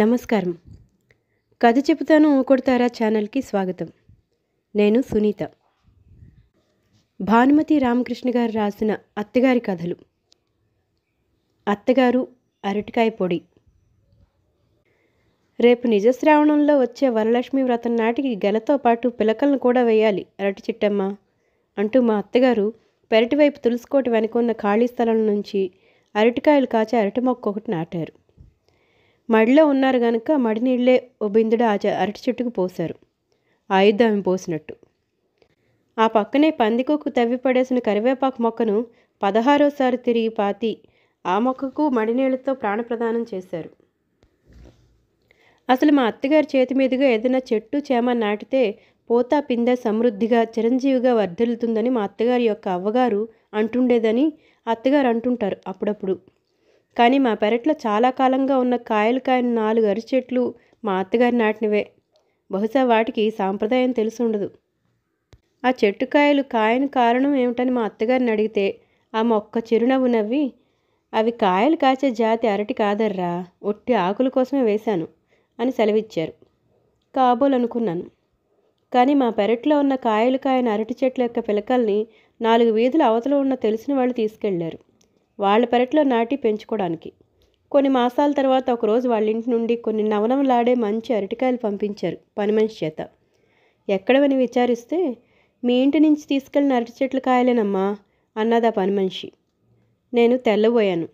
నమస్కారం కథ చెబుతాను ఊకొడతారా ఛానల్కి స్వాగతం నేను సునీత భానుమతి రామకృష్ణ గారు రాసిన అత్తగారి కథలు అత్తగారు అరటికాయ పొడి రేపు నిజశ్రావణంలో వచ్చే వరలక్ష్మి వ్రతం నాటికి గెలతో పాటు పిలకలను కూడా వేయాలి అరటి చిట్టమ్మ అంటూ మా అత్తగారు పెరటివైపు తులుసుకోటి వెనుకున్న ఖాళీ స్థలం నుంచి అరటికాయలు కాచే అరటి మొక్క ఒకటి నాటారు మడిలో ఉన్నారు గనుక మడి నీళ్లే ఓ బిందుడు ఆ అరటి చెట్టుకు పోశారు ఆయుధామి పోసినట్టు ఆ పక్కనే పందికొక్కు తవ్వి పడేసిన కరివేపాకు మొక్కను పదహారోసారి తిరిగి పాతి ఆ మొక్కకు మడినీళ్లతో ప్రాణప్రదానం చేశారు అసలు మా అత్తగారి చేతి మీదుగా ఏదైనా చెట్టు చేమ నాటితే పోతా పింద సమృద్ధిగా చిరంజీవిగా వర్ధిల్లుతుందని మా అత్తగారి యొక్క అవ్వగారు అంటుండేదని అత్తగారు అంటుంటారు అప్పుడప్పుడు కానీ మా పెరట్లో చాలా కాలంగా ఉన్న కాయలు కాయని నాలుగు అరిచెట్లు మా అత్తగారి నాటినవే బహుశా వాటికి సాంప్రదాయం తెలిసి ఉండదు ఆ చెట్టు కాయలు కాయని కారణం ఏమిటని మా అత్తగారిని అడిగితే ఆమె ఒక్క చిరునవ్వు నవ్వి అవి కాయలు కాచే జాతి అరటి కాదర్రా ఒట్టి ఆకుల కోసమే వేశాను అని సెలవిచ్చారు కాబోలనుకున్నాను కానీ మా పెరట్లో ఉన్న కాయలు కాయని అరటి చెట్ల యొక్క పిలకల్ని నాలుగు వీధుల అవతల ఉన్న తెలిసిన వాళ్ళు తీసుకెళ్లారు వాళ్ళ పెరట్లో నాటి పెంచుకోవడానికి కొన్ని మాసాల తర్వాత ఒకరోజు వాళ్ళ ఇంటి నుండి కొన్ని నవనవలాడే మంచి అరటికాయలు పంపించారు పని మనిషి చేత ఎక్కడవని విచారిస్తే మీ ఇంటి నుంచి తీసుకెళ్ళిన అరటి చెట్లు కాయలేనమ్మా అన్నది ఆ పని మనిషి నేను తెల్లబోయాను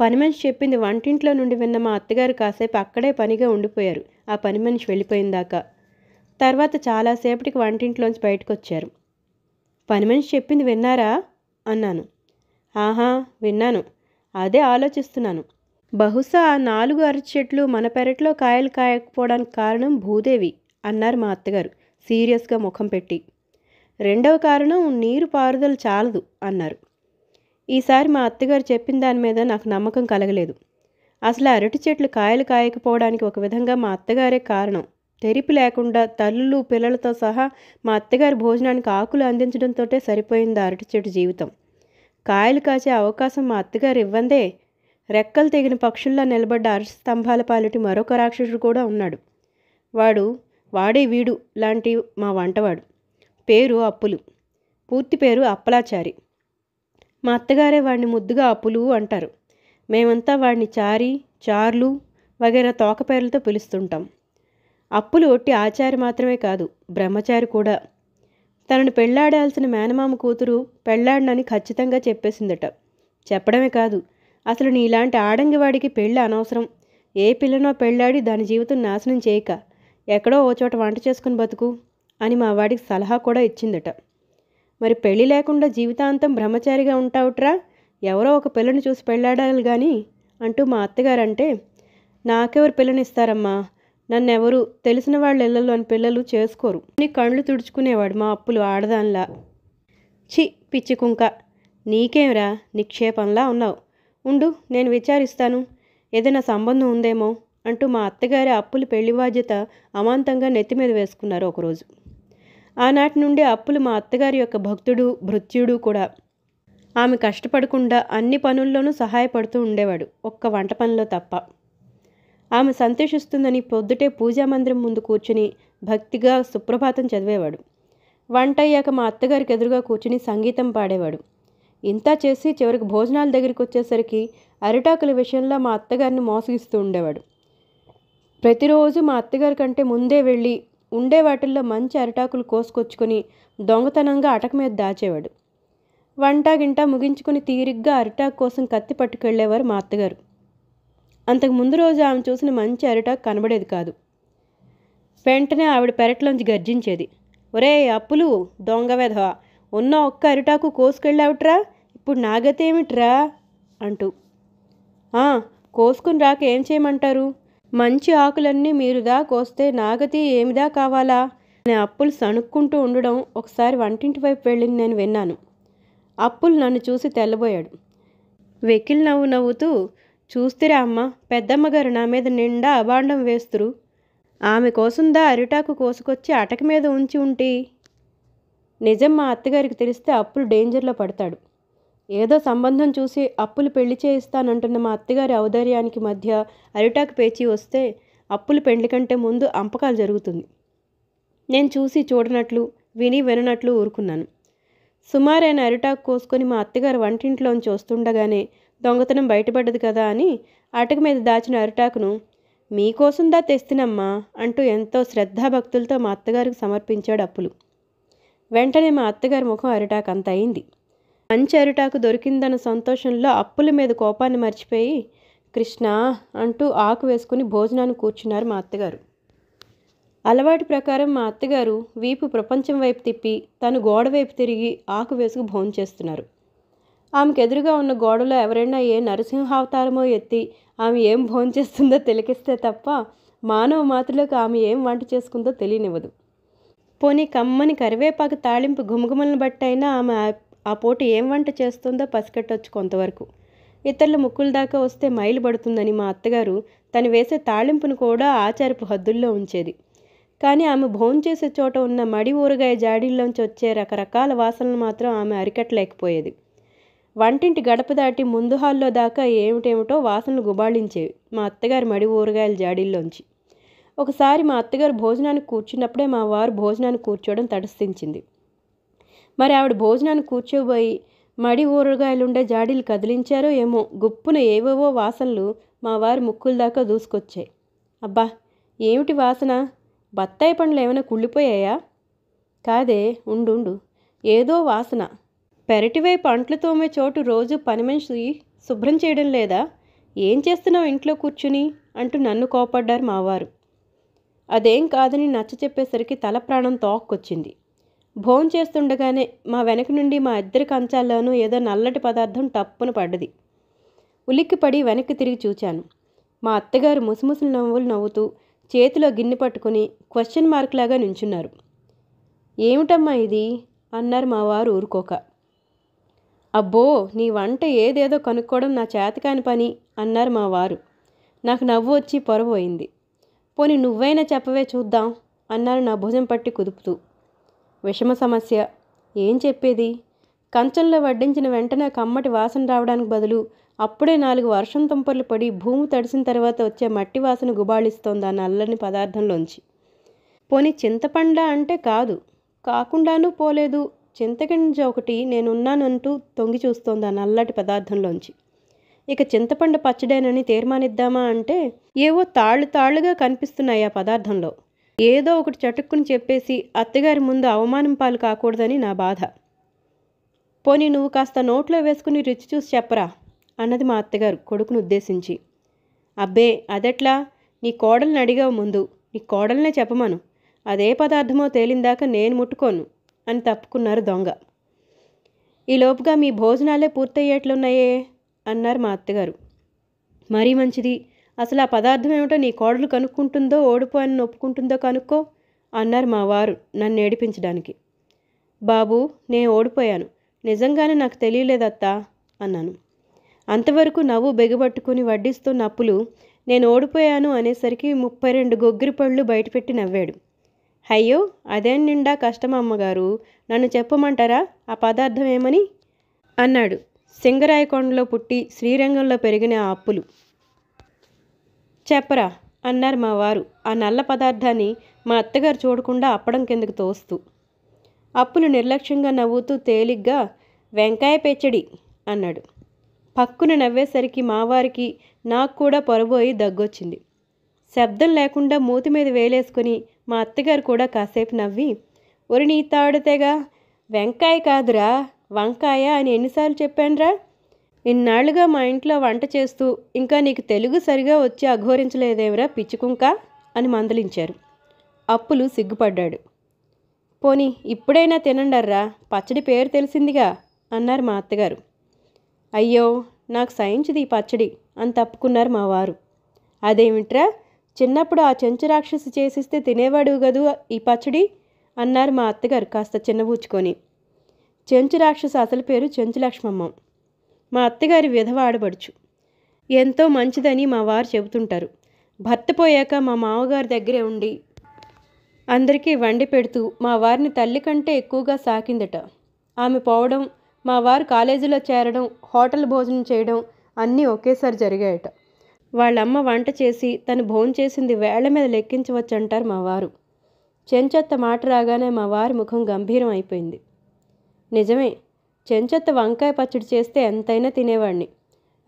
పని మనిషి చెప్పింది వంటింట్లో నుండి విన్న మా అత్తగారు కాసేపు అక్కడే పనిగా ఉండిపోయారు ఆ పని మనిషి వెళ్ళిపోయిందాక తర్వాత చాలాసేపటికి వంటింట్లోంచి బయటకు వచ్చారు పని మనిషి చెప్పింది విన్నారా అన్నాను ఆహా విన్నాను అదే ఆలోచిస్తున్నాను బహుశా నాలుగు అరటిచెట్లు మన పెరట్లో కాయలు కాయకపోవడానికి కారణం భూదేవి అన్నారు మా అత్తగారు సీరియస్గా ముఖం పెట్టి రెండవ కారణం నీరు పారుదల చాలదు అన్నారు ఈసారి మా అత్తగారు చెప్పిన దాని మీద నాకు నమ్మకం కలగలేదు అసలు అరటి చెట్లు కాయలు కాయకపోవడానికి ఒక విధంగా మా అత్తగారే కారణం తెరిపి లేకుండా తల్లులు పిల్లలతో సహా మా అత్తగారి భోజనానికి ఆకులు అందించడంతోటే సరిపోయింది అరటి చెట్టు జీవితం కాయలు కాచే అవకాశం మా అత్తగారు ఇవ్వందే రెక్కలు తెగిన పక్షుల్లా నిలబడ్డ అరస్తంభాల పాలిటి మరొక రాక్షసుడు కూడా ఉన్నాడు వాడు వాడే వీడు లాంటి మా వంటవాడు పేరు అప్పులు పూర్తి పేరు అప్పలాచారి మా అత్తగారే వాడిని ముద్దుగా అప్పులు అంటారు మేమంతా వాడిని చారి చార్లు వగైరా తోక పేర్లతో పిలుస్తుంటాం అప్పులు ఒట్టి ఆచారి మాత్రమే కాదు బ్రహ్మచారి కూడా తనను పెళ్లాడాల్సిన మేనమామ కూతురు పెళ్లాడనని ఖచ్చితంగా చెప్పేసిందట చెప్పడమే కాదు అసలు నీలాంటి ఆడంగివాడికి పెళ్ళి అనవసరం ఏ పిల్లనో పెళ్ళాడి దాని జీవితం నాశనం చేయక ఎక్కడో ఓ చోట వంట చేసుకుని బతుకు అని మా వాడికి సలహా కూడా ఇచ్చిందట మరి పెళ్ళి లేకుండా జీవితాంతం బ్రహ్మచారిగా ఉంటావుట్రా ఎవరో ఒక పిల్లని చూసి పెళ్ళాడాలి కానీ అంటూ మా అత్తగారంటే నాకెవరు పిల్లనిస్తారమ్మా నన్నెవరు తెలిసిన వాళ్ళ ఇళ్లలోని పిల్లలు చేసుకోరు నీ కళ్ళు తుడుచుకునేవాడు మా అప్పులు ఆడదానిలా చి పిచ్చి కుంక నీకేమిరా నిక్షేపంలా ఉన్నావు ఉండు నేను విచారిస్తాను ఏదైనా సంబంధం ఉందేమో అంటూ మా అత్తగారి అప్పులు పెళ్లి బాధ్యత అమాంతంగా నెత్తి మీద వేసుకున్నారు ఒకరోజు ఆనాటి నుండి అప్పులు మా అత్తగారి యొక్క భక్తుడు భృత్యుడు కూడా ఆమె కష్టపడకుండా అన్ని పనుల్లోనూ సహాయపడుతూ ఉండేవాడు ఒక్క వంట పనిలో తప్ప ఆమె సంతోషిస్తుందని పొద్దుటే పూజా మందిరం ముందు కూర్చుని భక్తిగా సుప్రభాతం చదివేవాడు వంట అయ్యాక మా అత్తగారికి ఎదురుగా కూర్చుని సంగీతం పాడేవాడు ఇంత చేసి చివరికి భోజనాల దగ్గరికి వచ్చేసరికి అరిటాకుల విషయంలో మా అత్తగారిని మోసగిస్తూ ఉండేవాడు ప్రతిరోజు మా అత్తగారి కంటే ముందే వెళ్ళి ఉండే వాటిల్లో మంచి అరిటాకులు కోసుకొచ్చుకొని దొంగతనంగా అటక మీద దాచేవాడు వంట గింట ముగించుకుని తీరిగ్గా అరిటాకు కోసం కత్తి పట్టుకెళ్లేవారు మా అత్తగారు అంతకు ముందు రోజు ఆమె చూసిన మంచి అరిటాకు కనబడేది కాదు వెంటనే ఆవిడ పెరట్లోంచి గర్జించేది ఒరే అప్పులు దొంగవెధవ ఉన్న ఒక్క అరిటాకు కోసుకెళ్ళావుట్రా ఇప్పుడు నాగతేమిట్రా అంటూ కోసుకుని రాక ఏం చేయమంటారు మంచి ఆకులన్నీ మీరుదా కోస్తే నాగతి ఏమిదా కావాలా అనే అప్పులు సణుక్కుంటూ ఉండడం ఒకసారి వంటింటి వైపు వెళ్ళింది నేను విన్నాను అప్పులు నన్ను చూసి తెల్లబోయాడు వెకిల్ నవ్వు నవ్వుతూ చూస్తిరా అమ్మ పెద్దమ్మగారు నా మీద నిండా అభాండం వేస్తురు ఆమె కోసం దా అరిటాకు కోసుకొచ్చి అటక మీద ఉంచి ఉంటి నిజం మా అత్తగారికి తెలిస్తే అప్పులు డేంజర్లో పడతాడు ఏదో సంబంధం చూసి అప్పులు పెళ్లి చేయిస్తానంటున్న మా అత్తగారి ఔదార్యానికి మధ్య అరిటాకు పేచి వస్తే అప్పులు పెళ్లి కంటే ముందు అంపకాలు జరుగుతుంది నేను చూసి చూడనట్లు విని విననట్లు ఊరుకున్నాను సుమారైన అరిటాకు కోసుకొని మా అత్తగారు వంటింట్లోంచి వస్తుండగానే దొంగతనం బయటపడ్డది కదా అని అటక మీద దాచిన అరిటాకును మీకోసం దా తెస్తినమ్మా అంటూ ఎంతో శ్రద్ధాభక్తులతో మా అత్తగారికి సమర్పించాడు అప్పులు వెంటనే మా అత్తగారి ముఖం అరిటాకు అంత అయింది మంచి అరిటాకు దొరికిందన్న సంతోషంలో అప్పుల మీద కోపాన్ని మర్చిపోయి కృష్ణ అంటూ ఆకు వేసుకుని భోజనాన్ని కూర్చున్నారు మా అత్తగారు అలవాటు ప్రకారం మా అత్తగారు వీపు ప్రపంచం వైపు తిప్పి తను గోడ వైపు తిరిగి ఆకు వేసుకు భోంచేస్తున్నారు ఆమెకు ఎదురుగా ఉన్న గోడలో ఎవరైనా ఏ నరసింహావతారమో ఎత్తి ఆమె ఏం భోంచేస్తుందో తెలికిస్తే తప్ప మానవ మాతృలకు ఆమె ఏం వంట చేసుకుందో తెలియనివ్వదు పోనీ కమ్మని కరివేపాకు తాళింపు గుమగుమలను బట్టయినా ఆమె ఆ పోటు ఏం వంట చేస్తుందో పసికట్టొచ్చు కొంతవరకు ఇతరుల ముక్కుల దాకా వస్తే మైలు పడుతుందని మా అత్తగారు తను వేసే తాళింపును కూడా ఆచారపు హద్దుల్లో ఉంచేది కానీ ఆమె భోంచేసే చోట ఉన్న మడి ఊరగాయ జాడీల్లోంచి వచ్చే రకరకాల వాసనలు మాత్రం ఆమె అరికట్టలేకపోయేది వంటింటి గడప దాటి ముందు హాల్లో దాకా ఏమిటేమిటో వాసనలు గుబాళించేవి మా అత్తగారి మడి ఊరగాయల జాడీల్లోంచి ఒకసారి మా అత్తగారు భోజనానికి కూర్చున్నప్పుడే మా వారు భోజనానికి కూర్చోవడం తటస్థించింది మరి ఆవిడ భోజనానికి కూర్చోబోయి మడి ఊరగాయలుండే జాడీలు కదిలించారో ఏమో గుప్పున ఏవేవో వాసనలు మా వారి ముక్కుల దాకా దూసుకొచ్చాయి అబ్బా ఏమిటి వాసన బత్తాయి పండ్లు ఏమైనా కుళ్ళిపోయాయా కాదే ఉండు ఏదో వాసన పెరటివైపు అంట్లు తోమే చోటు రోజు పని మనిషి శుభ్రం చేయడం లేదా ఏం చేస్తున్నావు ఇంట్లో కూర్చుని అంటూ నన్ను కోపడ్డారు మావారు అదేం కాదని నచ్చ చెప్పేసరికి తల ప్రాణం తోక్కొచ్చింది భోం చేస్తుండగానే మా వెనక నుండి మా ఇద్దరి కంచాల్లోనూ ఏదో నల్లటి పదార్థం టప్పున పడ్డది ఉలిక్కిపడి వెనక్కి తిరిగి చూచాను మా అత్తగారు ముసిముసి నవ్వులు నవ్వుతూ చేతిలో గిన్నె పట్టుకుని క్వశ్చన్ మార్క్ లాగా నించున్నారు ఏమిటమ్మా ఇది అన్నారు మా వారు ఊరుకోక అబ్బో నీ వంట ఏదేదో కనుక్కోవడం నా చేతకాని పని అన్నారు మా వారు నాకు నవ్వు వచ్చి పొరబోయింది పోని నువ్వైనా చెప్పవే చూద్దాం అన్నారు నా భుజం పట్టి కుదుపుతూ విషమ సమస్య ఏం చెప్పేది కంచంలో వడ్డించిన వెంటనే కమ్మటి వాసన రావడానికి బదులు అప్పుడే నాలుగు వర్షం తుంపర్లు పడి భూమి తడిసిన తర్వాత వచ్చే మట్టి వాసన గుబాళిస్తోంది ఆ నల్లని పదార్థంలోంచి పోని చింతపండ అంటే కాదు కాకుండానూ పోలేదు చింతగింజ ఒకటి నేనున్నానంటూ తొంగి చూస్తోంది ఆ నల్లటి పదార్థంలోంచి ఇక చింతపండు పచ్చడేనని తీర్మానిద్దామా అంటే ఏవో తాళ్ళు తాళ్ళుగా కనిపిస్తున్నాయి ఆ పదార్థంలో ఏదో ఒకటి చటుక్కుని చెప్పేసి అత్తగారి ముందు అవమానం పాలు కాకూడదని నా బాధ పోనీ నువ్వు కాస్త నోట్లో వేసుకుని రుచి చూసి చెప్పరా అన్నది మా అత్తగారు కొడుకును ఉద్దేశించి అబ్బే అదెట్లా నీ కోడల్ని అడిగావు ముందు నీ కోడల్నే చెప్పమను అదే పదార్థమో తేలిందాక నేను ముట్టుకోను అని తప్పుకున్నారు దొంగ ఈ లోపుగా మీ భోజనాలే పూర్తయ్యేట్లున్నాయే అన్నారు మా అత్తగారు మరీ మంచిది అసలు ఆ పదార్థం ఏమిటో నీ కోడలు కనుక్కుంటుందో ఓడిపో అని నొప్పుకుంటుందో కనుక్కో అన్నారు మా వారు నన్ను ఏడిపించడానికి బాబు నేను ఓడిపోయాను నిజంగానే నాకు తెలియలేదత్తా అన్నాను అంతవరకు నవ్వు బెగబట్టుకుని వడ్డిస్తున్న అప్పులు నేను ఓడిపోయాను అనేసరికి ముప్పై రెండు గొగ్గిరి పళ్ళు బయటపెట్టి నవ్వాడు అయ్యో అదేం నిండా కష్టం అమ్మగారు నన్ను చెప్పమంటారా ఆ పదార్థం ఏమని అన్నాడు సింగరాయకొండలో పుట్టి శ్రీరంగంలో పెరిగిన ఆ అప్పులు చెప్పరా అన్నారు మా వారు ఆ నల్ల పదార్థాన్ని మా అత్తగారు చూడకుండా అప్పడం కిందకు తోస్తూ అప్పులు నిర్లక్ష్యంగా నవ్వుతూ తేలిగ్గా వెంకాయ పెచ్చడి అన్నాడు పక్కున నవ్వేసరికి మావారికి నాకు కూడా పొరబోయి దగ్గొచ్చింది శబ్దం లేకుండా మూతి మీద వేలేసుకొని మా అత్తగారు కూడా కాసేపు నవ్వి ఒరి నీ తాడితేగా వెంకాయ కాదురా వంకాయ అని ఎన్నిసార్లు చెప్పానురా ఇన్నాళ్ళుగా మా ఇంట్లో వంట చేస్తూ ఇంకా నీకు తెలుగు సరిగా వచ్చి అఘోరించలేదేమిరా పిచ్చుకుంక అని మందలించారు అప్పులు సిగ్గుపడ్డాడు పోనీ ఇప్పుడైనా తినండర్రా పచ్చడి పేరు తెలిసిందిగా అన్నారు మా అత్తగారు అయ్యో నాకు సహించింది ఈ పచ్చడి అని తప్పుకున్నారు మా వారు అదేమిట్రా చిన్నప్పుడు ఆ చెంచు రాక్షసి చేసిస్తే తినేవాడు గదు ఈ పచ్చడి అన్నారు మా అత్తగారు కాస్త చిన్నబూచుకొని చెంచు రాక్షసి అసలు పేరు చెంచు లక్ష్మమ్మ మా అత్తగారి విధవ ఆడబడుచు ఎంతో మంచిదని మా వారు చెబుతుంటారు భర్త పోయాక మా మామగారి దగ్గరే ఉండి అందరికీ వండి పెడుతూ మా వారిని తల్లి కంటే ఎక్కువగా సాకిందట ఆమె పోవడం మా వారు కాలేజీలో చేరడం హోటల్ భోజనం చేయడం అన్నీ ఒకేసారి జరిగాయట వాళ్ళమ్మ వంట చేసి తను భోంచేసింది వేళ్ల మీద లెక్కించవచ్చంటారు మా వారు చెంచెత్త మాట రాగానే మా వారి ముఖం గంభీరం అయిపోయింది నిజమే చెంచెత్త వంకాయ పచ్చడి చేస్తే ఎంతైనా తినేవాణ్ణి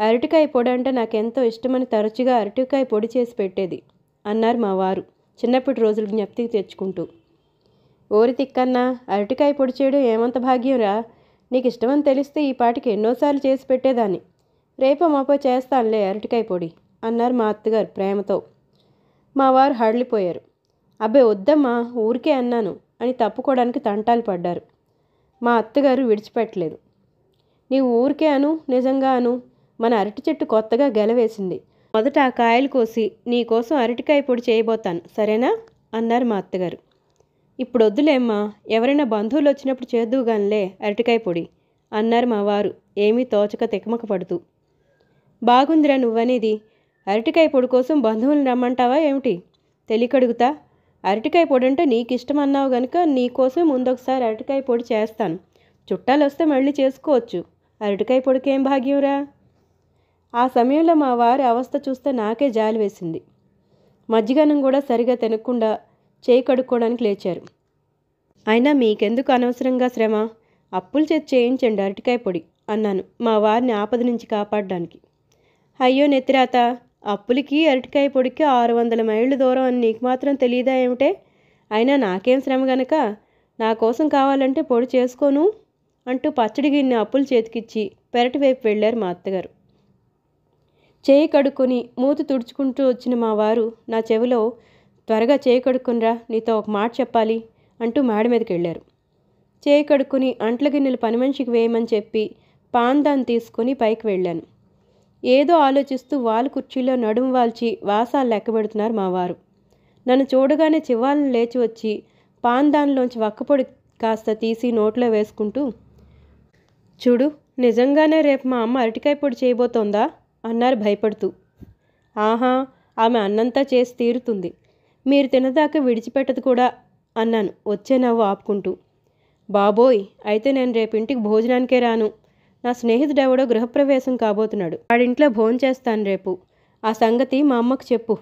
అరటికాయ పొడి అంటే నాకెంతో ఇష్టమని తరచుగా అరటికాయ పొడి చేసి పెట్టేది అన్నారు మా వారు చిన్నప్పటి రోజులు జ్ఞప్తికి తెచ్చుకుంటూ ఓరి తిక్కన్నా అరటికాయ పొడి చేయడం ఏమంత భాగ్యంరా నీకు ఇష్టమని తెలిస్తే ఈ పాటికి ఎన్నోసార్లు చేసి పెట్టేదాన్ని రేపు మాపో చేస్తానులే అరటికాయ పొడి అన్నారు మా అత్తగారు ప్రేమతో మా వారు హడలిపోయారు అబ్బే వద్దమ్మా ఊరికే అన్నాను అని తప్పుకోవడానికి తంటాలు పడ్డారు మా అత్తగారు విడిచిపెట్టలేదు నీవు ఊరికే అను నిజంగా అను మన అరటి చెట్టు కొత్తగా గెలవేసింది మొదట ఆ కాయలు కోసి నీకోసం అరటికాయ పొడి చేయబోతాను సరేనా అన్నారు మా అత్తగారు ఇప్పుడు వద్దులేమ్మా ఎవరైనా బంధువులు వచ్చినప్పుడు చేదువుగానిలే అరటికాయ పొడి అన్నారు మా వారు ఏమీ తోచక తికమక పడుతూ బాగుందిరా నువ్వనేది అరటికాయ పొడి కోసం బంధువులను రమ్మంటావా ఏమిటి తెలియకడుగుతా అరటికాయ పొడి అంటే నీకు ఇష్టమన్నావు గనుక నీకోసం ముందొకసారి అరటికాయ పొడి చేస్తాను చుట్టాలు వస్తే మళ్ళీ చేసుకోవచ్చు అరటికాయ పొడికి ఏం భాగ్యంరా ఆ సమయంలో మా వారి అవస్థ చూస్తే నాకే జాలి వేసింది మజ్జిగనం కూడా సరిగా తినకుండా చేయి కడుక్కోవడానికి లేచారు అయినా మీకెందుకు అనవసరంగా శ్రమ అప్పులు చేతి చేయించండి అరటికాయ పొడి అన్నాను మా వారిని ఆపద నుంచి కాపాడడానికి అయ్యో నెత్తిరాత అప్పులకి అరటికాయ పొడికి ఆరు వందల మైళ్ళ దూరం అని నీకు మాత్రం తెలియదా ఏమిటే అయినా నాకేం శ్రమ గనక నా కోసం కావాలంటే పొడి చేసుకోను అంటూ పచ్చడి గిన్నె అప్పులు చేతికిచ్చి పెరటి వైపు వెళ్ళారు మా అత్తగారు చేయి కడుక్కొని మూతి తుడుచుకుంటూ వచ్చిన మా వారు నా చెవిలో త్వరగా చేయి కడుక్కునిరా నీతో ఒక మాట చెప్పాలి అంటూ మేడ మీదకి వెళ్ళారు చేయి కడుక్కుని అంట్ల గిన్నెలు పని మనిషికి వేయమని చెప్పి దాన్ని తీసుకొని పైకి వెళ్ళాను ఏదో ఆలోచిస్తూ వాల్ కుర్చీలో నడుము వాల్చి వాసాలు లెక్క మా వారు నన్ను చూడగానే చివాలను లేచి వచ్చి దానిలోంచి వక్కపొడి కాస్త తీసి నోట్లో వేసుకుంటూ చూడు నిజంగానే రేపు మా అమ్మ అరటికాయ పొడి చేయబోతోందా అన్నారు భయపడుతూ ఆహా ఆమె అన్నంతా చేసి తీరుతుంది మీరు తినదాకా విడిచిపెట్టదు కూడా అన్నాను వచ్చే నవ్వు ఆపుకుంటూ బాబోయ్ అయితే నేను రేపింటికి భోజనానికే రాను నా స్నేహితుడెవడో గృహప్రవేశం కాబోతున్నాడు వాడింట్లో భోంచేస్తాను రేపు ఆ సంగతి మా అమ్మకు చెప్పు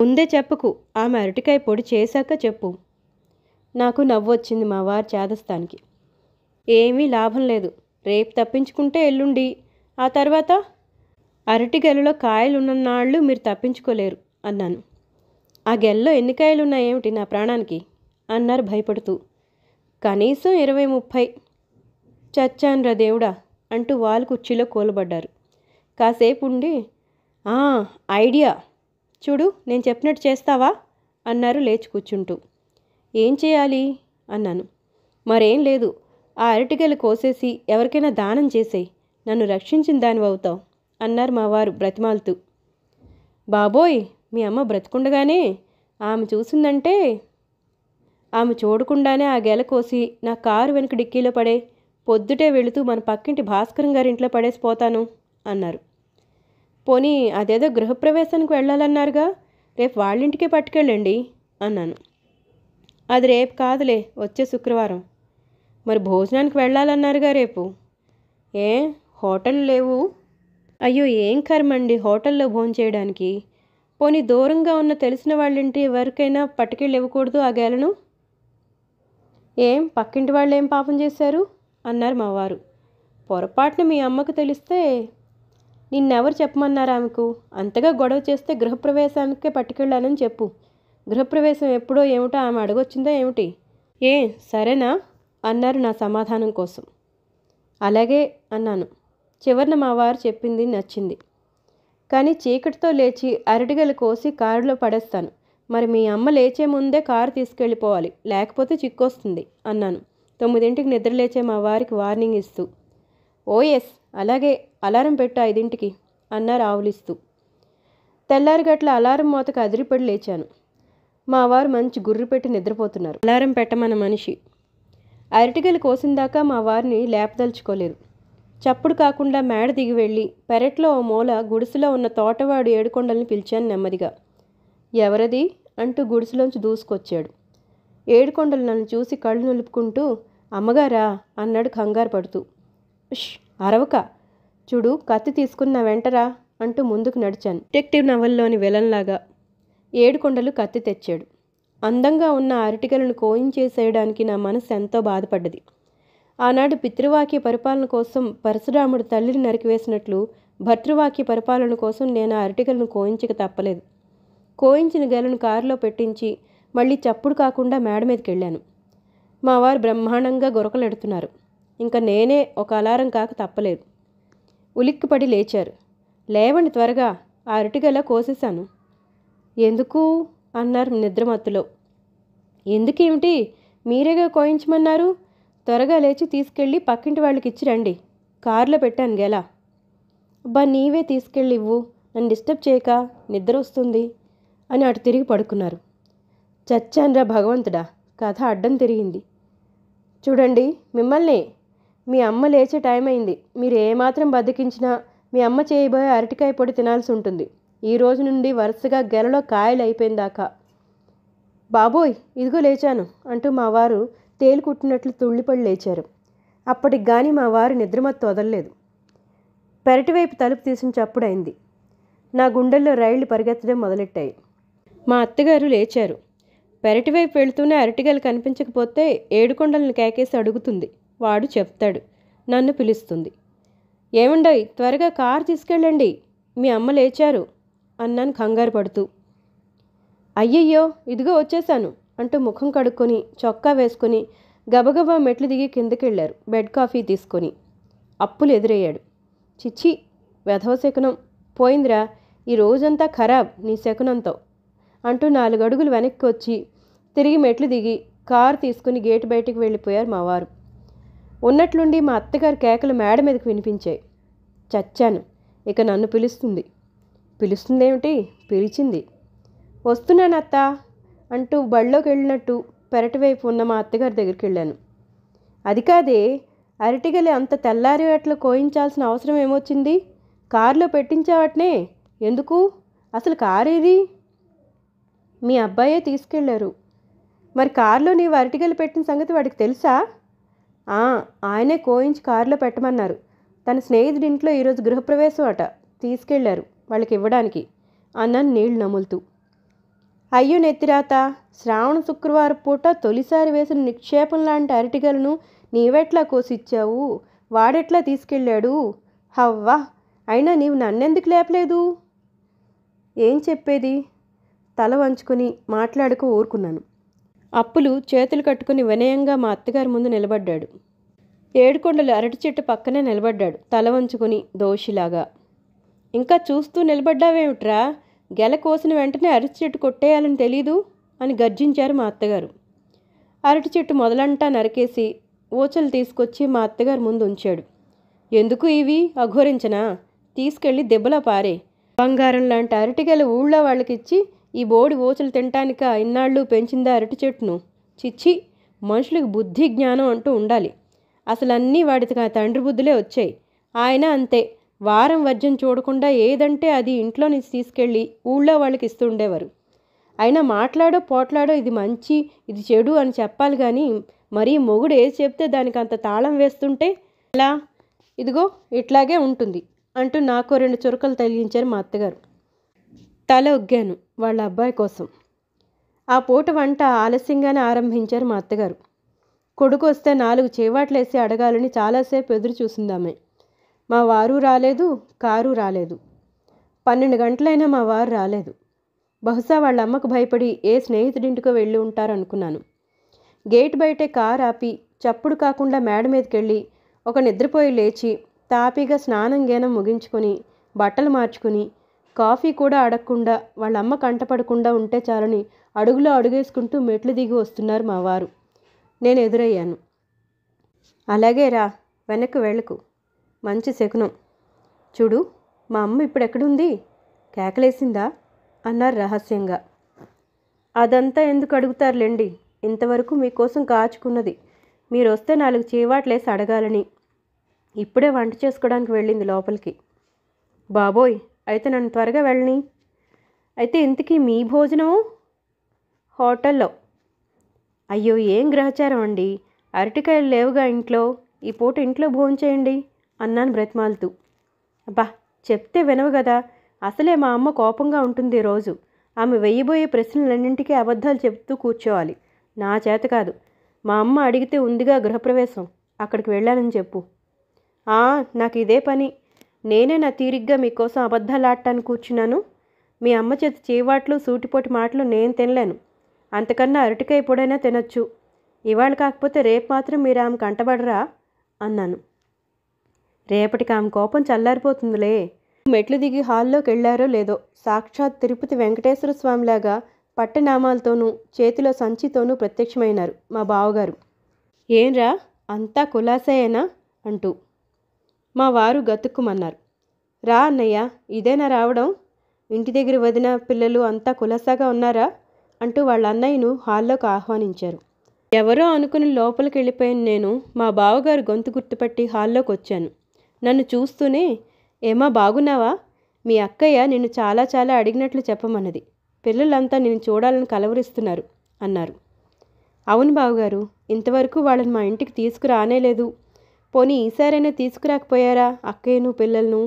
ముందే చెప్పకు ఆమె అరటికాయ పొడి చేశాక చెప్పు నాకు నవ్వొచ్చింది మా వారి చేదస్థానికి ఏమీ లాభం లేదు రేపు తప్పించుకుంటే ఎల్లుండి ఆ తర్వాత అరటి గెలలో కాయలున్ననాళ్ళు మీరు తప్పించుకోలేరు అన్నాను ఆ గెల్లో ఎన్ని కాయలు ఉన్నాయేమిటి నా ప్రాణానికి అన్నారు భయపడుతూ కనీసం ఇరవై ముప్పై చచ్చాను రా దేవుడా అంటూ వాళ్ళు కుర్చీలో కోలబడ్డారు కాసేపు ఉండి ఐడియా చూడు నేను చెప్పినట్టు చేస్తావా అన్నారు లేచి కూర్చుంటూ ఏం చేయాలి అన్నాను మరేం లేదు ఆ అరటికలు కోసేసి ఎవరికైనా దానం చేసేయి నన్ను రక్షించిన దానివవుతావు అన్నారు మా వారు బ్రతిమాలుతూ బాబోయ్ మీ అమ్మ బ్రతికుండగానే ఆమె చూసిందంటే ఆమె చూడకుండానే ఆ గెల కోసి నా కారు వెనుక డిక్కీలో పడే పొద్దుటే వెళుతూ మన పక్కింటి భాస్కరం గారింట్లో పడేసిపోతాను అన్నారు పోనీ అదేదో గృహప్రవేశానికి వెళ్ళాలన్నారుగా రేపు వాళ్ళింటికే పట్టుకెళ్ళండి అన్నాను అది రేపు కాదులే వచ్చే శుక్రవారం మరి భోజనానికి వెళ్ళాలన్నారుగా రేపు ఏ హోటల్ లేవు అయ్యో ఏం కర్మండి హోటల్లో భోజనం చేయడానికి పోనీ దూరంగా ఉన్న తెలిసిన వాళ్ళింటి ఎవరికైనా పట్టుకెళ్ళి ఇవ్వకూడదు ఆ గేలను ఏం పక్కింటి వాళ్ళు ఏం పాపం చేశారు అన్నారు మావారు పొరపాటున మీ అమ్మకు తెలిస్తే నిన్నెవరు చెప్పమన్నారు ఆమెకు అంతగా గొడవ చేస్తే గృహప్రవేశానికే పట్టుకెళ్ళానని చెప్పు గృహప్రవేశం ఎప్పుడో ఏమిటో ఆమె అడగొచ్చిందో ఏమిటి ఏ సరేనా అన్నారు నా సమాధానం కోసం అలాగే అన్నాను చివరిన మా వారు చెప్పింది నచ్చింది కానీ చీకటితో లేచి అరటిగలు కోసి కారులో పడేస్తాను మరి మీ అమ్మ లేచే ముందే కారు తీసుకెళ్ళిపోవాలి లేకపోతే చిక్కొస్తుంది అన్నాను తొమ్మిదింటికి నిద్రలేచే మా వారికి వార్నింగ్ ఇస్తూ ఓఎస్ అలాగే అలారం పెట్టు ఐదింటికి అన్నారు ఆవులిస్తూ తెల్లారిగట్ల అలారం మూతకు అదిరిపడి లేచాను మా వారు మంచి గుర్రు పెట్టి నిద్రపోతున్నారు అలారం పెట్టమన్న మనిషి అరటికలు కోసిందాకా మా వారిని లేపదలుచుకోలేదు చప్పుడు కాకుండా మేడ దిగి వెళ్ళి పెరట్లో ఓ మూల గుడిసెలో ఉన్న తోటవాడు ఏడుకొండల్ని పిలిచాను నెమ్మదిగా ఎవరది అంటూ గుడిసెలోంచి దూసుకొచ్చాడు ఏడుకొండలు నన్ను చూసి కళ్ళు నిలుపుకుంటూ అమ్మగారా అన్నాడు కంగారు పడుతూ ష్ అరవక చూడు కత్తి తీసుకున్న వెంటరా అంటూ ముందుకు నడిచాను డిటెక్టివ్ నవల్లోని విలన్లాగా ఏడుకొండలు కత్తి తెచ్చాడు అందంగా ఉన్న అరటికలను కోయించేసేయడానికి నా మనసు ఎంతో బాధపడ్డది ఆనాడు పితృవాక్య పరిపాలన కోసం పరశురాముడు తల్లిని నరికివేసినట్లు భర్తృవాక్య పరిపాలన కోసం నేను ఆ అరటికలను కోయించక తప్పలేదు కోయించిన గెలను కారులో పెట్టించి మళ్ళీ చప్పుడు కాకుండా మేడ మీదకి వెళ్ళాను మా వారు బ్రహ్మాండంగా గొరకలెడుతున్నారు ఇంకా నేనే ఒక అలారం కాక తప్పలేదు ఉలిక్కిపడి లేచారు లేవండి త్వరగా ఆ అరటిగల కోసేశాను ఎందుకు అన్నారు నిద్రమత్తులో ఎందుకేమిటి మీరేగా కోయించమన్నారు త్వరగా లేచి తీసుకెళ్ళి పక్కింటి వాళ్ళకి ఇచ్చి రండి కారులో పెట్టాను గెలా అబ్బా నీవే తీసుకెళ్ళి ఇవ్వు నన్ను డిస్టర్బ్ చేయక నిద్ర వస్తుంది అని అటు తిరిగి పడుకున్నారు చచ్చాన్రా భగవంతుడా కథ అడ్డం తిరిగింది చూడండి మిమ్మల్ని మీ అమ్మ లేచే టైం అయింది మీరు ఏమాత్రం బతికించినా మీ అమ్మ చేయబోయే అరటికాయ పొడి తినాల్సి ఉంటుంది ఈ రోజు నుండి వరుసగా గెలలో కాయలు అయిపోయిందాకా బాబోయ్ ఇదిగో లేచాను అంటూ మా వారు తేలు కుట్టినట్లు తుళ్ళిపడి లేచారు అప్పటికి కానీ మా వారు నిద్రమత్తు వదలలేదు పెరటివైపు తలుపు తీసిన చప్పుడైంది నా గుండెల్లో రైళ్లు పరిగెత్తడం మొదలెట్టాయి మా అత్తగారు లేచారు పెరటివైపు వెళుతూనే అరటిగలు కనిపించకపోతే ఏడుకొండలను కేకేసి అడుగుతుంది వాడు చెప్తాడు నన్ను పిలుస్తుంది ఏమండోయ్ త్వరగా కారు తీసుకెళ్ళండి మీ అమ్మ లేచారు అన్నాను కంగారు పడుతూ అయ్యయ్యో ఇదిగో వచ్చేశాను అంటూ ముఖం కడుక్కొని చొక్కా వేసుకొని గబగబా మెట్లు దిగి వెళ్ళారు బెడ్ కాఫీ తీసుకొని అప్పులు ఎదురయ్యాడు చిచ్చి వెధవ శకునం పోయిందిరా ఈ రోజంతా ఖరాబ్ నీ శకునంతో అంటూ అడుగులు వెనక్కి వచ్చి తిరిగి మెట్లు దిగి కారు తీసుకుని గేటు బయటికి వెళ్ళిపోయారు మా వారు ఉన్నట్లుండి మా అత్తగారు కేకలు మేడ మీదకి వినిపించాయి చచ్చాను ఇక నన్ను పిలుస్తుంది పిలుస్తుందేమిటి పిలిచింది వస్తున్నాను అత్త అంటూ బళ్ళోకి వెళ్ళినట్టు పెరటి వైపు ఉన్న మా అత్తగారి దగ్గరికి వెళ్ళాను అది కాదే అరటిగలి అంత తెల్లారి అట్లా కోయించాల్సిన అవసరం ఏమొచ్చింది కారులో పెట్టించావట్నే ఎందుకు అసలు కారు ఇది మీ అబ్బాయే తీసుకెళ్లారు మరి కారులో నీ అరటిగలు పెట్టిన సంగతి వాడికి తెలుసా ఆయనే కోయించి కారులో పెట్టమన్నారు తన స్నేహితుడి ఇంట్లో ఈరోజు గృహప్రవేశం అట తీసుకెళ్లారు వాళ్ళకి ఇవ్వడానికి అన్నాను నీళ్లు నములుతూ అయ్యో నెత్తిరాత శ్రావణ శుక్రవారం పూట తొలిసారి వేసిన నిక్షేపం లాంటి అరటిగలను నీవెట్లా కోసిచ్చావు వాడెట్లా తీసుకెళ్ళాడు హవ్వా అయినా నీవు నన్నెందుకు లేపలేదు ఏం చెప్పేది తల వంచుకుని మాట్లాడుకు ఊరుకున్నాను అప్పులు చేతులు కట్టుకుని వినయంగా మా అత్తగారి ముందు నిలబడ్డాడు ఏడుకొండలు అరటి చెట్టు పక్కనే నిలబడ్డాడు తల వంచుకుని దోషిలాగా ఇంకా చూస్తూ నిలబడ్డావేమిట్రా గెల కోసిన వెంటనే అరటి చెట్టు కొట్టేయాలని తెలీదు అని గర్జించారు మా అత్తగారు అరటి చెట్టు మొదలంటా నరికేసి ఊచలు తీసుకొచ్చి మా అత్తగారి ముందు ఉంచాడు ఎందుకు ఇవి అఘోరించనా తీసుకెళ్ళి దెబ్బలా పారే బంగారం లాంటి అరటిగెల ఊళ్ళో వాళ్ళకిచ్చి ఈ బోడి ఓచలు తినటానిక ఇన్నాళ్ళు పెంచిందా అరటి చెట్టును చిచ్చి మనుషులకు బుద్ధి జ్ఞానం అంటూ ఉండాలి అసలు అన్నీ వాడికి తండ్రి బుద్ధులే వచ్చాయి ఆయన అంతే వారం వర్జం చూడకుండా ఏదంటే అది ఇంట్లో నుంచి తీసుకెళ్ళి ఊళ్ళో వాళ్ళకి ఇస్తూ ఉండేవారు అయినా మాట్లాడో పోట్లాడో ఇది మంచి ఇది చెడు అని చెప్పాలి కానీ మరీ మొగుడు ఏది చెప్తే దానికి అంత తాళం వేస్తుంటే ఇలా ఇదిగో ఇట్లాగే ఉంటుంది అంటూ నాకు రెండు చురుకలు తగిలించారు మా అత్తగారు తల ఒగ్గాను వాళ్ళ అబ్బాయి కోసం ఆ పూట వంట ఆలస్యంగానే ఆరంభించారు మా అత్తగారు కొడుకు వస్తే నాలుగు చేవాట్లేసి అడగాలని చాలాసేపు ఎదురు చూసిందామే మా వారు రాలేదు కారు రాలేదు పన్నెండు గంటలైనా మా వారు రాలేదు బహుశా వాళ్ళ అమ్మకు భయపడి ఏ స్నేహితుడింటికో వెళ్ళి ఉంటారనుకున్నాను గేట్ బయటే కారు ఆపి చప్పుడు కాకుండా మేడ మీదకి వెళ్ళి ఒక నిద్రపోయి లేచి తాపీగా స్నానం గేనం ముగించుకొని బట్టలు మార్చుకుని కాఫీ కూడా అడగకుండా వాళ్ళమ్మ కంటపడకుండా ఉంటే చాలని అడుగులో అడుగేసుకుంటూ మెట్లు దిగి వస్తున్నారు మా వారు నేను ఎదురయ్యాను అలాగే రా వెనక్కి వెళ్ళకు మంచి శకునం చూడు మా అమ్మ ఇప్పుడు ఎక్కడుంది కేకలేసిందా అన్నారు రహస్యంగా అదంతా ఎందుకు అడుగుతారులేండి ఇంతవరకు మీకోసం కాచుకున్నది మీరు వస్తే నాలుగు చీవాట్లేసి అడగాలని ఇప్పుడే వంట చేసుకోవడానికి వెళ్ళింది లోపలికి బాబోయ్ అయితే నన్ను త్వరగా వెళ్ళని అయితే ఇంతకీ మీ భోజనం హోటల్లో అయ్యో ఏం గ్రహచారం అండి అరటికాయలు లేవుగా ఇంట్లో ఈ పూట ఇంట్లో భోంచేయండి అన్నాను బ్రతిమాలుతూ అబ్బా చెప్తే వినవు కదా అసలే మా అమ్మ కోపంగా ఉంటుంది రోజు ఆమె వెయ్యబోయే ప్రశ్నలన్నింటికీ అబద్ధాలు చెప్తూ కూర్చోవాలి నా చేత కాదు మా అమ్మ అడిగితే ఉందిగా గృహప్రవేశం అక్కడికి వెళ్ళానని చెప్పు నాకు ఇదే పని నేనే నా తీరిగ్గా మీకోసం అబద్ధాలాడటానికి కూర్చున్నాను మీ అమ్మ చేతి చేవాట్లు సూటిపోటి మాటలు నేను తినలేను అంతకన్నా అరటికాయ పొడైనా తినొచ్చు ఇవాళ కాకపోతే రేపు మాత్రం మీరు ఆమె కంటబడరా అన్నాను రేపటికి ఆమె కోపం చల్లారిపోతుందిలే మెట్లు దిగి హాల్లోకి వెళ్ళారో లేదో సాక్షాత్ తిరుపతి వెంకటేశ్వర స్వామిలాగా పట్టనామాలతోనూ చేతిలో సంచితోనూ ప్రత్యక్షమైనారు మా బావగారు ఏంరా అంతా కులాసేనా అంటూ మా వారు గతుక్కుమన్నారు రా అన్నయ్య ఇదేనా రావడం ఇంటి దగ్గర వదిన పిల్లలు అంతా కులసాగా ఉన్నారా అంటూ వాళ్ళ అన్నయ్యను హాల్లోకి ఆహ్వానించారు ఎవరో అనుకుని లోపలికి వెళ్ళిపోయిన నేను మా బావగారు గొంతు గుర్తుపట్టి హాల్లోకి వచ్చాను నన్ను చూస్తూనే ఏమా బాగున్నావా మీ అక్కయ్య నిన్ను చాలా చాలా అడిగినట్లు చెప్పమన్నది పిల్లలంతా నేను చూడాలని కలవరిస్తున్నారు అన్నారు అవును బావగారు ఇంతవరకు వాళ్ళని మా ఇంటికి తీసుకురానేలేదు పోనీ ఈసారైనా తీసుకురాకపోయారా అక్కయ్యను పిల్లలను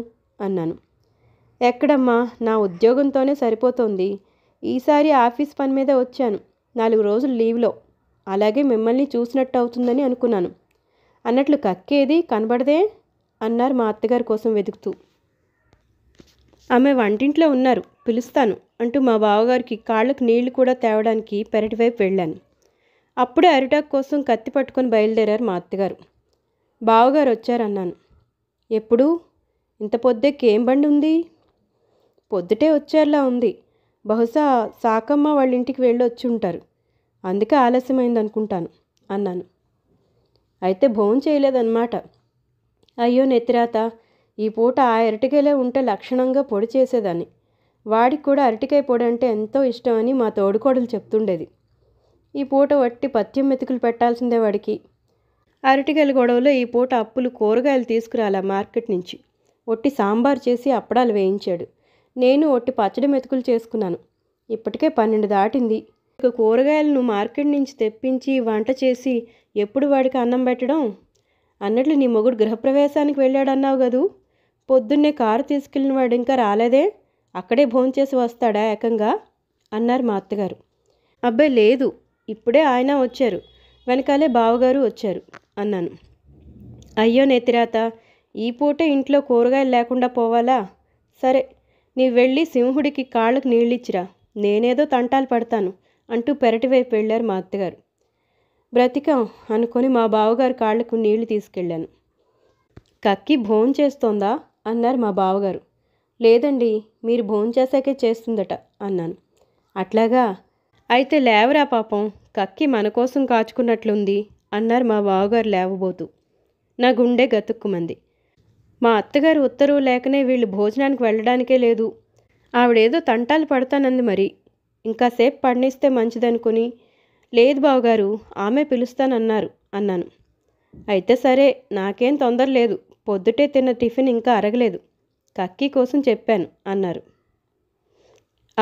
అన్నాను ఎక్కడమ్మా నా ఉద్యోగంతోనే సరిపోతుంది ఈసారి ఆఫీస్ పని మీద వచ్చాను నాలుగు రోజులు లీవ్లో అలాగే మిమ్మల్ని చూసినట్టు అవుతుందని అనుకున్నాను అన్నట్లు కక్కేది కనబడదే అన్నారు మా అత్తగారి కోసం వెతుకుతూ ఆమె వంటింట్లో ఉన్నారు పిలుస్తాను అంటూ మా బావగారికి కాళ్ళకు నీళ్లు కూడా తేవడానికి పెరటివైపు వెళ్ళాను అప్పుడే అరిటాక్ కోసం కత్తి పట్టుకొని బయలుదేరారు మా అత్తగారు బావగారు వచ్చారన్నాను ఎప్పుడు ఇంత పొద్దెక్కి ఏం బండి ఉంది పొద్దుటే వచ్చేలా ఉంది బహుశా సాకమ్మ వాళ్ళ ఇంటికి వెళ్ళి వచ్చి ఉంటారు అందుకే ఆలస్యమైంది అనుకుంటాను అన్నాను అయితే భోం చేయలేదన్నమాట అయ్యో నెత్తిరాత ఈ పూట ఆ అరటికాయలే ఉంటే లక్షణంగా పొడి చేసేదాన్ని వాడికి కూడా అరటికాయ పొడి అంటే ఎంతో ఇష్టమని మా తోడుకోడలు చెప్తుండేది ఈ పూట వట్టి పత్యం మెతుకులు పెట్టాల్సిందే వాడికి అరటికాయల గొడవలో ఈ పూట అప్పులు కూరగాయలు తీసుకురాలా మార్కెట్ నుంచి ఒట్టి సాంబార్ చేసి అప్పడాలు వేయించాడు నేను ఒట్టి పచ్చడి మెతుకులు చేసుకున్నాను ఇప్పటికే పన్నెండు దాటింది ఇక కూరగాయలను మార్కెట్ నుంచి తెప్పించి వంట చేసి ఎప్పుడు వాడికి అన్నం పెట్టడం అన్నట్లు నీ మొగుడు గృహప్రవేశానికి వెళ్ళాడన్నావు కదూ పొద్దున్నే కారు తీసుకెళ్ళిన వాడు ఇంకా రాలేదే అక్కడే భోంచేసి వస్తాడా ఏకంగా అన్నారు మా అత్తగారు అబ్బాయి లేదు ఇప్పుడే ఆయన వచ్చారు వెనకాలే బావగారు వచ్చారు అన్నాను అయ్యో నేతిరాత ఈ పూట ఇంట్లో కూరగాయలు లేకుండా పోవాలా సరే నీ వెళ్ళి సింహుడికి కాళ్ళకు నీళ్ళిచ్చిరా నేనేదో తంటాలు పడతాను అంటూ పెరటి వైపు వెళ్ళారు మా అత్తగారు బ్రతికం అనుకొని మా బావగారు కాళ్ళకు నీళ్లు తీసుకెళ్ళాను కక్కి భోం చేస్తోందా అన్నారు మా బావగారు లేదండి మీరు చేశాకే చేస్తుందట అన్నాను అట్లాగా అయితే లేవరా పాపం కక్కి మన కోసం కాచుకున్నట్లుంది అన్నారు మా బావగారు లేవబోతూ నా గుండె గతుక్కుమంది మా అత్తగారు ఉత్తర్వు లేకనే వీళ్ళు భోజనానికి వెళ్ళడానికే లేదు ఆవిడేదో తంటాలు పడతానంది మరి ఇంకాసేపు పండిస్తే మంచిదనుకుని లేదు బావగారు ఆమె పిలుస్తానన్నారు అన్నాను అయితే సరే నాకేం తొందర లేదు పొద్దుటే తిన్న టిఫిన్ ఇంకా అరగలేదు కక్కి కోసం చెప్పాను అన్నారు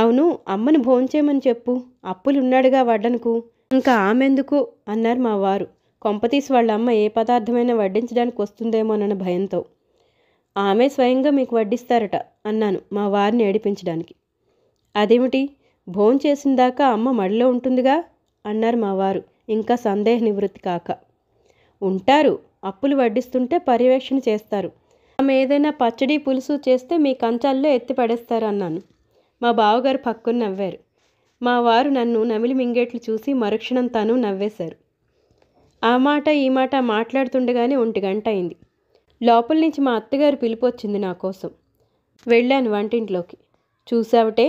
అవును అమ్మను భోంచేయమని చెప్పు అప్పులున్నాడుగా వడ్డనుకు ఇంకా ఆమెందుకు అన్నారు మా వారు కొంపతీసి వాళ్ళ అమ్మ ఏ పదార్థమైనా వడ్డించడానికి వస్తుందేమోనన్న భయంతో ఆమె స్వయంగా మీకు వడ్డిస్తారట అన్నాను మా వారిని ఏడిపించడానికి అదేమిటి భోంచేసిన దాకా అమ్మ మడిలో ఉంటుందిగా అన్నారు మా వారు ఇంకా సందేహ నివృత్తి కాక ఉంటారు అప్పులు వడ్డిస్తుంటే పర్యవేక్షణ చేస్తారు ఆమె ఏదైనా పచ్చడి పులుసు చేస్తే మీ కంచాల్లో ఎత్తి పడేస్తారు అన్నాను మా బావగారు పక్కున నవ్వారు మా వారు నన్ను నమిలి మింగేట్లు చూసి మరుక్షణం తను నవ్వేశారు ఆ మాట ఈ మాట మాట్లాడుతుండగానే ఒంటి గంట అయింది లోపల నుంచి మా అత్తగారు పిలిపొచ్చింది నా కోసం వెళ్ళాను వంటింట్లోకి చూసావటే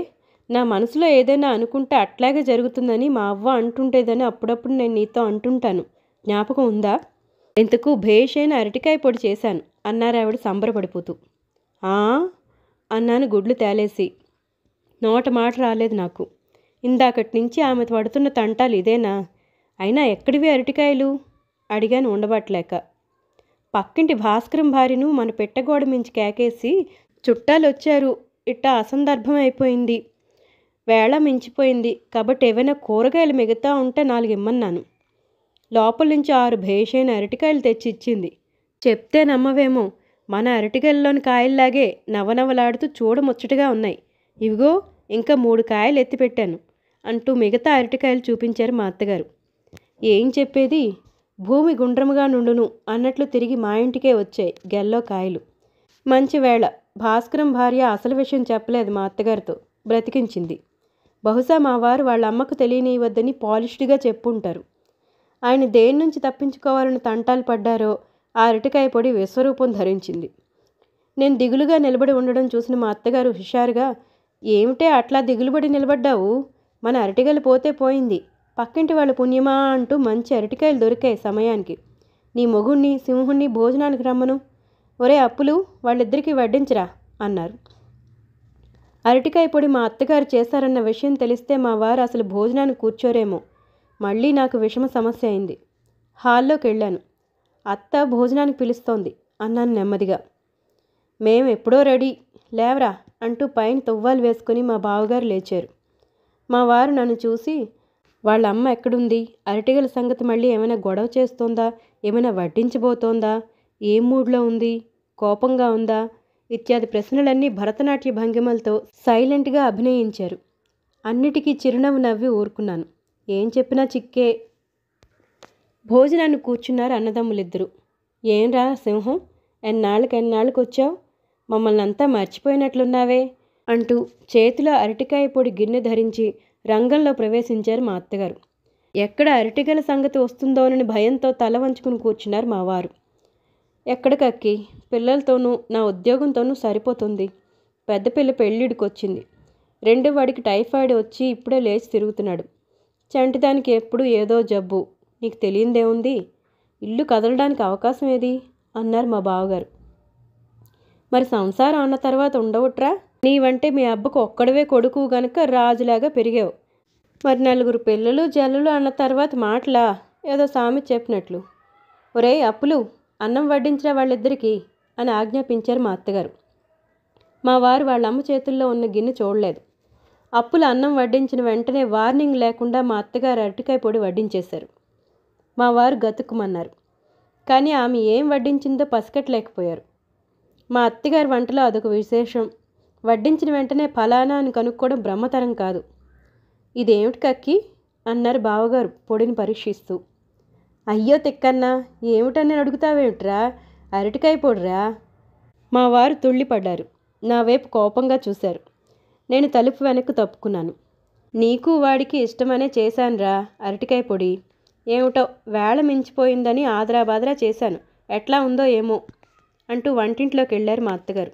నా మనసులో ఏదైనా అనుకుంటే అట్లాగే జరుగుతుందని మా అవ్వ అంటుంటేదని అప్పుడప్పుడు నేను నీతో అంటుంటాను జ్ఞాపకం ఉందా ఇంతకు భేషైన అయిన అరటికాయ పొడి చేశాను అన్నారు ఆవిడ సంబరపడిపోతూ ఆ అన్నాను గుడ్లు తేలేసి నోట మాట రాలేదు నాకు ఇందాకటి నుంచి ఆమె పడుతున్న తంటాలు ఇదేనా అయినా ఎక్కడివి అరటికాయలు అడిగాను ఉండబట్టలేక పక్కింటి భాస్కరం భార్యను మన పెట్టగోడ మించి కేకేసి చుట్టాలొచ్చారు ఇట్ట అసందర్భం అయిపోయింది వేళ మించిపోయింది కాబట్టి ఏవైనా కూరగాయలు మిగతా ఉంటే నాలుగు ఇమ్మన్నాను లోపల నుంచి ఆరు భేషైన అరటికాయలు తెచ్చి ఇచ్చింది చెప్తే నమ్మవేమో మన అరటికాయల్లోని కాయల్లాగే నవనవలాడుతూ చూడముచ్చటగా ఉన్నాయి ఇవిగో ఇంకా మూడు కాయలు ఎత్తిపెట్టాను అంటూ మిగతా అరటికాయలు చూపించారు మా అత్తగారు ఏం చెప్పేది భూమి గుండ్రముగా నుండును అన్నట్లు తిరిగి మా ఇంటికే వచ్చాయి గెల్లో కాయలు మంచి వేళ భాస్కరం భార్య అసలు విషయం చెప్పలేదు మా అత్తగారితో బ్రతికించింది బహుశా మా వారు వాళ్ళ అమ్మకు తెలియనివద్దని పాలిష్డ్గా చెప్పుంటారు ఆయన దేని నుంచి తప్పించుకోవాలని తంటాలు పడ్డారో ఆ అరటికాయ పొడి విశ్వరూపం ధరించింది నేను దిగులుగా నిలబడి ఉండడం చూసిన మా అత్తగారు హుషారుగా ఏమిటే అట్లా దిగులుబడి నిలబడ్డావు మన అరటిగలు పోతే పోయింది పక్కింటి వాళ్ళు పుణ్యమా అంటూ మంచి అరటికాయలు దొరికాయి సమయానికి నీ మొగుణ్ణి సింహుణ్ణి భోజనానికి రమ్మను ఒరే అప్పులు వాళ్ళిద్దరికీ వడ్డించరా అన్నారు అరటికాయ పొడి మా అత్తగారు చేశారన్న విషయం తెలిస్తే మా వారు అసలు భోజనానికి కూర్చోరేమో మళ్ళీ నాకు విషమ సమస్య అయింది హాల్లోకి వెళ్ళాను అత్త భోజనానికి పిలుస్తోంది అన్నాను నెమ్మదిగా మేం ఎప్పుడో రెడీ లేవరా అంటూ పైన తువ్వాలు వేసుకుని మా బావగారు లేచారు మా వారు నన్ను చూసి వాళ్ళ అమ్మ ఎక్కడుంది అరటిగల సంగతి మళ్ళీ ఏమైనా గొడవ చేస్తోందా ఏమైనా వడ్డించబోతోందా ఏం మూడ్లో ఉంది కోపంగా ఉందా ఇత్యాది ప్రశ్నలన్నీ భరతనాట్య భంగిమలతో సైలెంట్గా అభినయించారు అన్నిటికీ చిరునవ్వు నవ్వి ఊరుకున్నాను ఏం చెప్పినా చిక్కే భోజనాన్ని కూర్చున్నారు అన్నదమ్ములిద్దరూ ఏంరా సింహం ఎన్నాళ్ళకి ఎన్నాళ్ళకి వచ్చావు మమ్మల్ని అంతా మర్చిపోయినట్లున్నావే అంటూ చేతిలో అరటికాయ పొడి గిన్నె ధరించి రంగంలో ప్రవేశించారు మా అత్తగారు ఎక్కడ అరటిగల సంగతి వస్తుందోనని భయంతో తల వంచుకుని కూర్చున్నారు మా వారు ఎక్కడికక్కి పిల్లలతోనూ నా ఉద్యోగంతోనూ సరిపోతుంది పెద్ద పిల్ల పెళ్ళిడికి వచ్చింది రెండో వాడికి టైఫాయిడ్ వచ్చి ఇప్పుడే లేచి తిరుగుతున్నాడు చంటిదానికి ఎప్పుడు ఏదో జబ్బు నీకు తెలియందేముంది ఇల్లు కదలడానికి అవకాశం ఏది అన్నారు మా బావగారు మరి సంసారం అన్న తర్వాత ఉండవట్రా నీవంటే మీ అబ్బకు ఒక్కడవే కొడుకు గనుక రాజులాగా పెరిగావు మరి నలుగురు పిల్లలు జల్లులు అన్న తర్వాత మాటలా ఏదో సామి చెప్పినట్లు ఒరే అప్పులు అన్నం వడ్డించిన వాళ్ళిద్దరికీ అని ఆజ్ఞాపించారు మా అత్తగారు మా వారు వాళ్ళ అమ్మ చేతుల్లో ఉన్న గిన్నె చూడలేదు అప్పులు అన్నం వడ్డించిన వెంటనే వార్నింగ్ లేకుండా మా అత్తగారు అరటికాయ పొడి వడ్డించేశారు మా వారు గతుక్కుమన్నారు కానీ ఆమె ఏం వడ్డించిందో పసికట్టలేకపోయారు మా అత్తగారి వంటలో అదొక విశేషం వడ్డించిన వెంటనే ఫలానా అని కనుక్కోవడం బ్రహ్మతరం కాదు ఇదేమిటి కక్కి అన్నారు బావగారు పొడిని పరీక్షిస్తూ అయ్యో తిక్కన్నా ఏమిటని అడుగుతావేమిట్రా అరటికాయ పొడిరా మా వారు తుళ్ళిపడ్డారు నా వైపు కోపంగా చూశారు నేను తలుపు వెనక్కు తప్పుకున్నాను నీకు వాడికి ఇష్టమనే చేశానురా అరటికాయ పొడి ఏమిటో వేళ మించిపోయిందని ఆదరాబాదరా చేశాను ఎట్లా ఉందో ఏమో అంటూ వంటింట్లోకి వెళ్ళారు మా అత్తగారు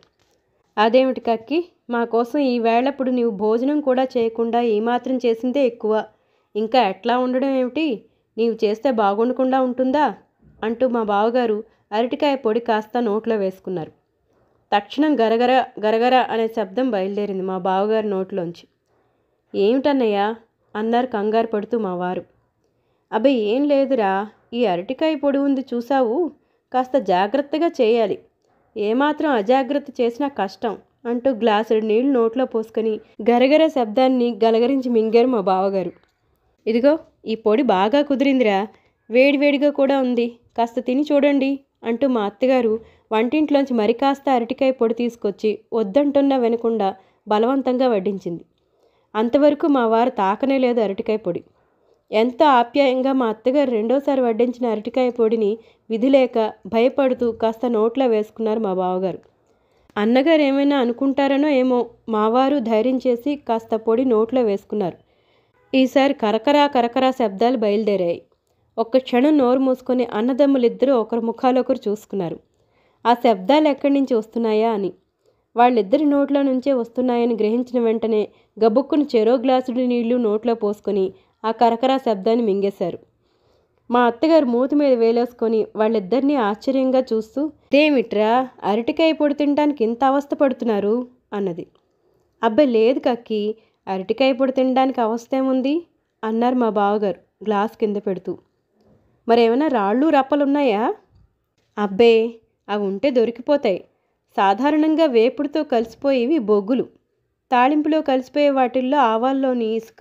అదేమిటి కక్కి మా కోసం ఈ వేళప్పుడు నీవు భోజనం కూడా చేయకుండా ఏమాత్రం చేసిందే ఎక్కువ ఇంకా ఎట్లా ఉండడం ఏమిటి నీవు చేస్తే బాగుండకుండా ఉంటుందా అంటూ మా బావగారు అరటికాయ పొడి కాస్త నోట్లో వేసుకున్నారు తక్షణం గరగర గరగర అనే శబ్దం బయలుదేరింది మా బావగారి నోట్లోంచి ఏమిటన్నయ్యా అన్నారు కంగారు పడుతూ మా వారు అబ్బాయి ఏం లేదురా ఈ అరటికాయ పొడి ఉంది చూసావు కాస్త జాగ్రత్తగా చేయాలి ఏమాత్రం అజాగ్రత్త చేసినా కష్టం అంటూ గ్లాసుడు నీళ్లు నోట్లో పోసుకొని గరగర శబ్దాన్ని గలగరించి మింగారు మా బావగారు ఇదిగో ఈ పొడి బాగా కుదిరిందిరా వేడివేడిగా కూడా ఉంది కాస్త తిని చూడండి అంటూ మా అత్తగారు వంటింట్లోంచి మరి కాస్త అరటికాయ పొడి తీసుకొచ్చి వద్దంటున్నా వినకుండా బలవంతంగా వడ్డించింది అంతవరకు మా వారు తాకనే లేదు అరటికాయ పొడి ఎంత ఆప్యాయంగా మా అత్తగారు రెండోసారి వడ్డించిన అరటికాయ పొడిని విధిలేక భయపడుతూ కాస్త నోట్లో వేసుకున్నారు మా బావగారు అన్నగారు ఏమైనా అనుకుంటారనో ఏమో మావారు ధైర్యం చేసి కాస్త పొడి నోట్లో వేసుకున్నారు ఈసారి కరకరా కరకరా శబ్దాలు బయలుదేరాయి ఒక్క క్షణం నోరు మూసుకొని అన్నదమ్ములిద్దరూ ఒకరి ముఖాలొకరు చూసుకున్నారు ఆ శబ్దాలు ఎక్కడి నుంచి వస్తున్నాయా అని వాళ్ళిద్దరి నోట్లో నుంచే వస్తున్నాయని గ్రహించిన వెంటనే గబుక్కును చెరో గ్లాసుడి నీళ్లు నోట్లో పోసుకొని ఆ కరకరా శబ్దాన్ని మింగేశారు మా అత్తగారు మూతి మీద వేలేసుకొని వాళ్ళిద్దరినీ ఆశ్చర్యంగా చూస్తూ దేమిట్రా అరటికాయ పొడి తినడానికి ఇంత అవస్థ పడుతున్నారు అన్నది అబ్బాయి లేదు కక్కి అరటికాయ పొడి తినడానికి అవస్థ ఏముంది అన్నారు మా బావగారు గ్లాస్ కింద పెడుతూ మరేమైనా రాళ్ళు రప్పలున్నాయా అబ్బే అవి ఉంటే దొరికిపోతాయి సాధారణంగా వేపుడుతో కలిసిపోయేవి బొగ్గులు తాళింపులో కలిసిపోయే వాటిల్లో ఆవాల్లోని ఇసుక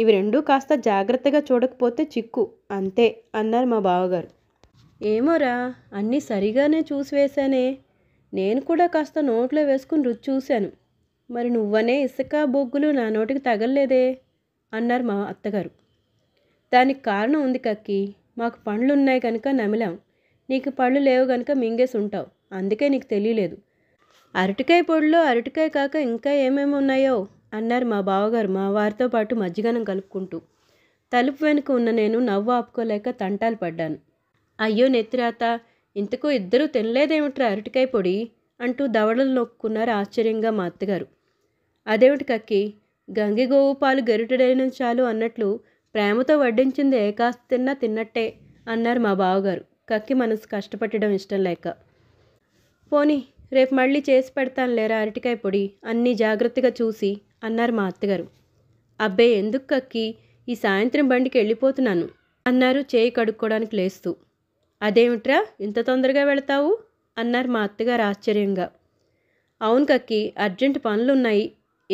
ఇవి రెండూ కాస్త జాగ్రత్తగా చూడకపోతే చిక్కు అంతే అన్నారు మా బావగారు ఏమోరా అన్నీ సరిగానే చూసి నేను కూడా కాస్త నోట్లో వేసుకుని రుచి చూశాను మరి నువ్వనే ఇసుక బొగ్గులు నా నోటికి తగలలేదే అన్నారు మా అత్తగారు దానికి కారణం ఉంది కక్కి మాకు పండ్లు ఉన్నాయి కనుక నమిలాం నీకు పళ్ళు లేవు కనుక మింగేసి ఉంటావు అందుకే నీకు తెలియలేదు అరటికాయ పొడిలో అరటికాయ కాక ఇంకా ఏమేమి ఉన్నాయో అన్నారు మా బావగారు మా వారితో పాటు మజ్జిగనం కలుపుకుంటూ తలుపు వెనుక ఉన్న నేను నవ్వు ఆపుకోలేక తంటాలు పడ్డాను అయ్యో నెత్తిరాత ఇంతకు ఇద్దరూ తినలేదేమిట్రా అరటికాయ పొడి అంటూ దవడలు నొక్కున్నారు ఆశ్చర్యంగా మా అత్తగారు అదేమిటి కక్కి గంగి గోవు పాలు గరిటడైన చాలు అన్నట్లు ప్రేమతో వడ్డించింది ఏ కాస్త తిన్నా తిన్నట్టే అన్నారు మా బావగారు కక్కి మనసు కష్టపెట్టడం ఇష్టం లేక పోనీ రేపు మళ్ళీ చేసి పెడతాను లేరా అరటికాయ పొడి అన్నీ జాగ్రత్తగా చూసి అన్నారు మా అత్తగారు అబ్బే ఎందుకు కక్కి ఈ సాయంత్రం బండికి వెళ్ళిపోతున్నాను అన్నారు చేయి కడుక్కోవడానికి లేస్తూ అదేమిట్రా ఇంత తొందరగా వెళతావు అన్నారు మా అత్తగారు ఆశ్చర్యంగా అవును కక్కి అర్జెంట్ పనులున్నాయి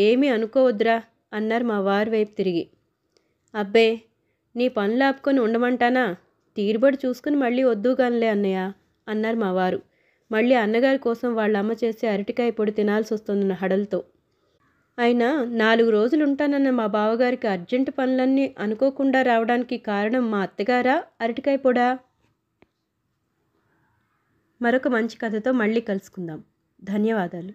ఏమీ అనుకోవద్దురా అన్నారు మా వారి వైపు తిరిగి అబ్బే నీ పనులు ఆపుకొని ఉండమంటానా తీరుబడి చూసుకుని మళ్ళీ వద్దుగానిలే అన్నయ్య అన్నారు మా వారు మళ్ళీ అన్నగారి కోసం వాళ్ళ అమ్మ చేసే అరటికాయ పొడి తినాల్సి వస్తుందన్న హడలతో అయినా నాలుగు రోజులు ఉంటానన్న మా బావగారికి అర్జెంటు పనులన్నీ అనుకోకుండా రావడానికి కారణం మా అత్తగారా అరటికాయ పొడా మరొక మంచి కథతో మళ్ళీ కలుసుకుందాం ధన్యవాదాలు